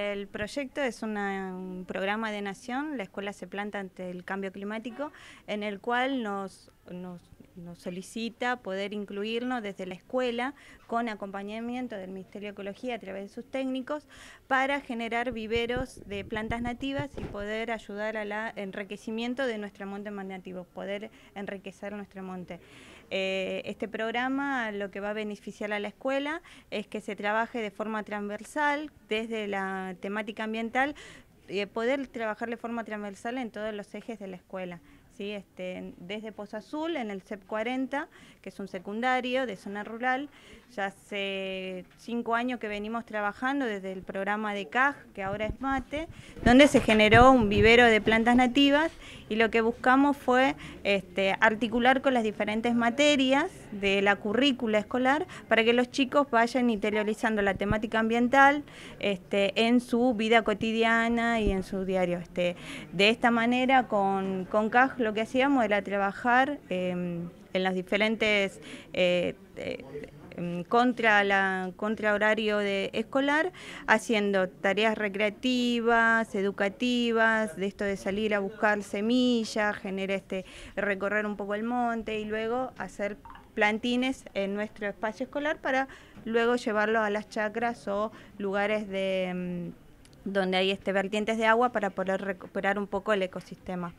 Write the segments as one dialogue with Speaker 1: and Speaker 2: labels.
Speaker 1: El proyecto es un programa de nación, la escuela se planta ante el cambio climático, en el cual nos, nos nos solicita poder incluirnos desde la escuela con acompañamiento del Ministerio de Ecología a través de sus técnicos para generar viveros de plantas nativas y poder ayudar al enriquecimiento de nuestro monte más nativo, poder enriquecer nuestro monte. Eh, este programa lo que va a beneficiar a la escuela es que se trabaje de forma transversal desde la temática ambiental, y eh, poder trabajar de forma transversal en todos los ejes de la escuela. Este, desde Pozo Azul, en el CEP 40, que es un secundario de zona rural. Ya hace cinco años que venimos trabajando desde el programa de CAG, que ahora es MATE, donde se generó un vivero de plantas nativas y lo que buscamos fue este, articular con las diferentes materias de la currícula escolar para que los chicos vayan interiorizando la temática ambiental este, en su vida cotidiana y en su diario. Este, de esta manera, con, con CAJ lo que hacíamos era trabajar em, en las diferentes... Eh, eh, contra la contra horario de escolar, haciendo tareas recreativas, educativas, de esto de salir a buscar semillas, generar este recorrer un poco el monte y luego hacer plantines en nuestro espacio escolar para luego llevarlos a las chacras o lugares de mm, donde hay este, vertientes de agua para poder recuperar un poco el ecosistema.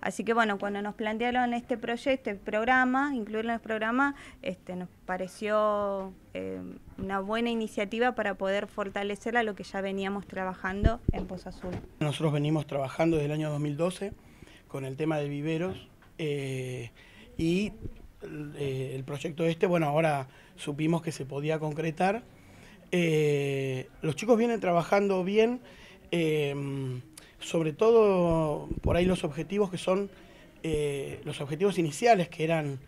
Speaker 1: Así que bueno, cuando nos plantearon este proyecto, el programa, incluirlo en el programa, este, nos pareció eh, una buena iniciativa para poder fortalecer a lo que ya veníamos trabajando en Poza Azul.
Speaker 2: Nosotros venimos trabajando desde el año 2012 con el tema de viveros eh, y eh, el proyecto este, bueno, ahora supimos que se podía concretar. Eh, los chicos vienen trabajando bien, eh, sobre todo por ahí los objetivos que son eh, los objetivos iniciales, que eran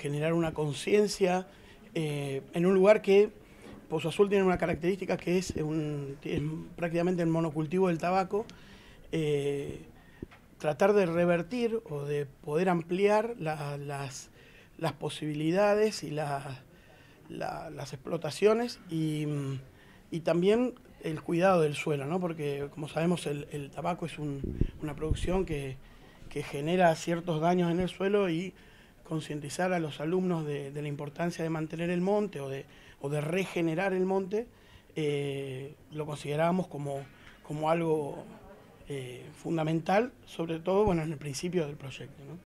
Speaker 2: generar una conciencia en un lugar que Pozo Azul tiene una característica que es, prácticamente el monocultivo del tabaco. tratar de revertir o de poder ampliar las posibilidades y las las explotaciones y, también el cuidado del suelo, ¿no? porque como sabemos el, tabaco es una producción que, genera ciertos daños en el suelo y concientizar a los alumnos de, la importancia de mantener el monte o de, de regenerar el monte, eh, lo considerábamos como, como algo eh, fundamental, sobre todo bueno, en el principio del proyecto. ¿no?